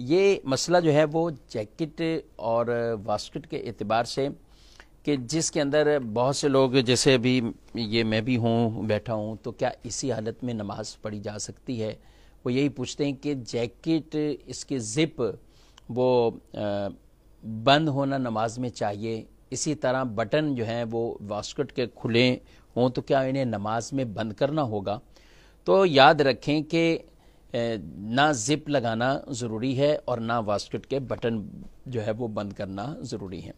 ये मसला जो है वो जैकेट और वास्केट के अतबार से कि जिसके अंदर बहुत से लोग जैसे अभी ये मैं भी हूँ बैठा हूँ तो क्या इसी हालत में नमाज पढ़ी जा सकती है वो यही पूछते हैं कि जैकेट इसके ज़िप वो बंद होना नमाज में चाहिए इसी तरह बटन जो हैं वो वास्केट के खुले हों तो क्या इन्हें नमाज में बंद करना होगा तो याद रखें कि ना जिप लगाना ज़रूरी है और ना वास्केट के बटन जो है वो बंद करना ज़रूरी है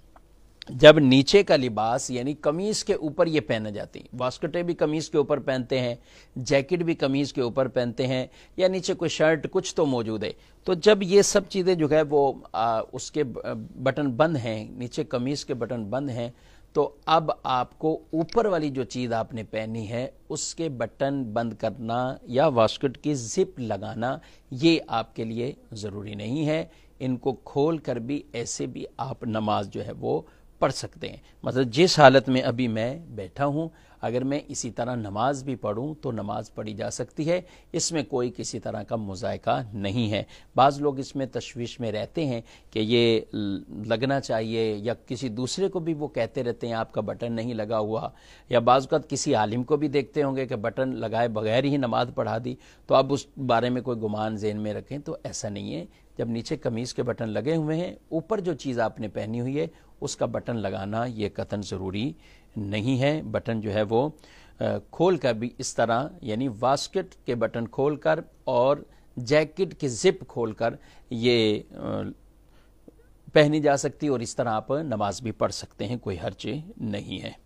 जब नीचे का लिबास यानी कमीज के ऊपर ये पहने जाती वास्कटें भी कमीज के ऊपर पहनते हैं जैकेट भी कमीज के ऊपर पहनते हैं या नीचे कोई शर्ट कुछ तो मौजूद है तो जब ये सब चीज़ें जो है वो आ, उसके बटन बंद हैं नीचे कमीज के बटन बंद हैं तो अब आपको ऊपर वाली जो चीज़ आपने पहनी है उसके बटन बंद करना या वास्कट की जिप लगाना ये आपके लिए ज़रूरी नहीं है इनको खोल कर भी ऐसे भी आप नमाज जो है वो पढ़ सकते हैं मतलब जिस हालत में अभी मैं बैठा हूँ अगर मैं इसी तरह नमाज भी पढ़ूँ तो नमाज पढ़ी जा सकती है इसमें कोई किसी तरह का मुजायका नहीं है बाज़ लोग इसमें तशवीश में रहते हैं कि ये लगना चाहिए या किसी दूसरे को भी वो कहते रहते हैं आपका बटन नहीं लगा हुआ या बाज़ का किसी आलिम को भी देखते होंगे कि बटन लगाए बगैर ही नमाज पढ़ा दी तो आप उस बारे में कोई गुमान जहन में रखें तो ऐसा नहीं है जब नीचे कमीज़ के बटन लगे हुए हैं ऊपर जो चीज़ आपने पहनी हुई है उसका बटन लगाना ये कथन ज़रूरी नहीं है बटन जो है वो खोल कर भी इस तरह यानी वास्केट के बटन खोल कर और जैकेट की ज़िप खोल कर ये पहनी जा सकती और इस तरह आप नमाज भी पढ़ सकते हैं कोई हर्च नहीं है